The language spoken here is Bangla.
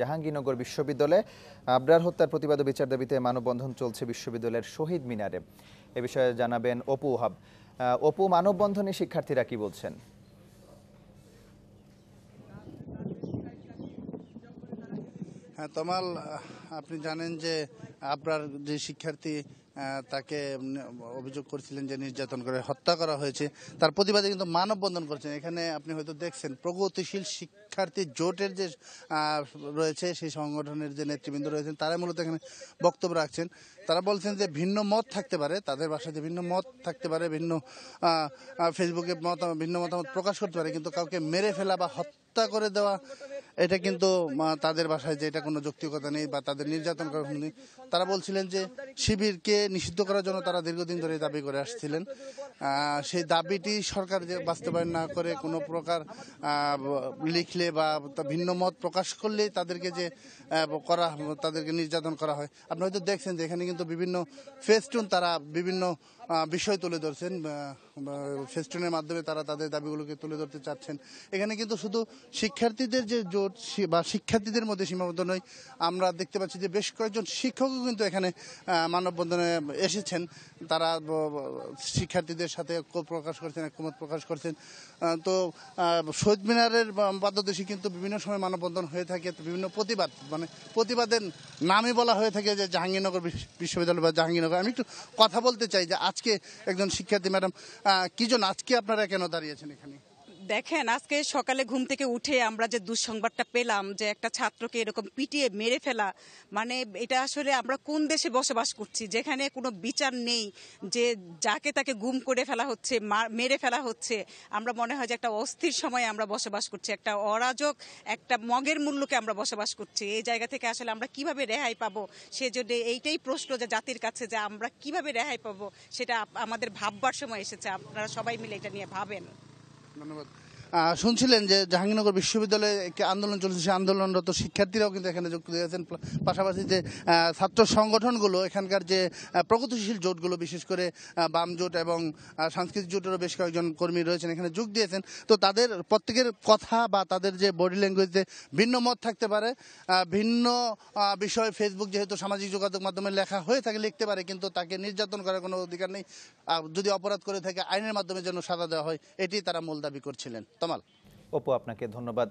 জাহাঙ্গীরনগর বিশ্ববিদ্যালয়ে আবরার হত্যার প্রতিবাদ বিচার দাবিতে মানববন্ধন চলছে বিশ্ববিদ্যালয়ের শহীদ মিনারে এ বিষয়ে জানাবেন অপু হাব অপু মানববন্ধনে শিক্ষার্থীরা কি বলছেন হ্যাঁ তমাল আপনি জানেন যে আবরার যে শিক্ষার্থী তাকে অভিযোগ করেছিলেন যে নির্যাতন করে হত্যা করা হয়েছে তার প্রতিবাদে কিন্তু মানববন্ধন করছেন এখানে আপনি হয়তো দেখছেন প্রগতিশীল শিক্ষার্থী জোটের যে রয়েছে সেই সংগঠনের যে নেতৃবৃন্দ রয়েছেন তারা মূলত এখানে বক্তব্য রাখছেন তারা বলছেন যে ভিন্ন মত থাকতে পারে তাদের বাসাতে ভিন্ন মত থাকতে পারে ভিন্ন ফেসবুকে মত ভিন্ন মতামত প্রকাশ করতে পারে কিন্তু কাউকে মেরে ফেলা বা হত্যা করে দেওয়া এটা কিন্তু তাদের ভাষায় যে এটা কোনো যৌক্তিকতা নেই বা তাদের নির্যাতন করার কোনো তারা বলছিলেন যে শিবিরকে নিষিদ্ধ করার জন্য তারা দীর্ঘদিন ধরে দাবি করে আসছিলেন সেই দাবিটি সরকার যে বাস্তবায়ন না করে কোনো প্রকার লিখলে বা ভিন্ন মত প্রকাশ করলে তাদেরকে যে করা তাদেরকে নির্যাতন করা হয় আপনি হয়তো দেখছেন যে এখানে কিন্তু বিভিন্ন ফেস্টুন তারা বিভিন্ন বিষয় তুলে ধরছেন ফেস্টুনের মাধ্যমে তারা তাদের দাবিগুলোকে তুলে ধরতে চাচ্ছেন এখানে কিন্তু শুধু শিক্ষার্থীদের যে জোট বা শিক্ষার্থীদের মধ্যে সীমাবদ্ধ নয় আমরা দেখতে পাচ্ছি যে বেশ কয়েকজন শিক্ষকও কিন্তু এখানে মানববন্ধনে এসেছেন তারা শিক্ষার্থীদের সাথে ঐক্য প্রকাশ করছেন একমত প্রকাশ করছেন তো শহীদ মিনারের পাদদেশে কিন্তু বিভিন্ন সময় মানববন্ধন হয়ে থাকে বিভিন্ন প্রতিবাদ মানে প্রতিবাদের নামে বলা হয়ে থাকে যে জাহাঙ্গীরনগর বিশ্ববিদ্যালয় বা জাহাঙ্গীরনগর আমি একটু কথা বলতে চাই যে আজকে একজন শিক্ষার্থী ম্যাডাম কি জন আজকে আপনারা কেন দাঁড়িয়েছেন এখানে দেখেন আজকে সকালে ঘুম থেকে উঠে আমরা যে দুঃসংবাদটা পেলাম যে একটা ছাত্রকে এরকম পিটিয়ে মেরে ফেলা মানে এটা আসলে আমরা কোন দেশে বসবাস করছি যেখানে কোনো বিচার নেই যে যাকে তাকে গুম করে ফেলা হচ্ছে মেরে ফেলা হচ্ছে আমরা মনে হয় যে একটা অস্থির সময়ে আমরা বসবাস করছি একটা অরাজক একটা মগের মূল্যকে আমরা বসবাস করছি এই জায়গা থেকে আসলে আমরা কিভাবে রেহাই পাবো সেজন্য এইটাই প্রশ্ন যে জাতির কাছে যে আমরা কিভাবে রেহাই পাবো সেটা আমাদের ভাববার সময় এসেছে আপনারা সবাই মিলে এটা নিয়ে ভাবেন ধন্যবাদ শুনছিলেন যে জাহাঙ্গীরনগর বিশ্ববিদ্যালয়ে একটি আন্দোলন চলছে সেই আন্দোলনরত শিক্ষার্থীরাও কিন্তু এখানে যুক্ত দিয়েছেন পাশাপাশি যে ছাত্র সংগঠনগুলো এখানকার যে প্রগতিশীল জোটগুলো বিশেষ করে বাম জোট এবং সাংস্কৃতিক জোটেরও বেশ কয়েকজন কর্মী রয়েছেন এখানে যোগ দিয়েছেন তো তাদের প্রত্যেকের কথা বা তাদের যে বডি ল্যাঙ্গুয়েজে ভিন্ন মত থাকতে পারে ভিন্ন বিষয়ে ফেসবুক যেহেতু সামাজিক যোগাযোগ মাধ্যমে লেখা হয়ে থাকে লিখতে পারে কিন্তু তাকে নির্যাতন করার কোনো অধিকার নেই যদি অপরাধ করে থাকে আইনের মাধ্যমে যেন সাজা দেওয়া হয় এটি তারা মূল দাবি করছিলেন তামাল অপু আপনাকে ধন্যবাদ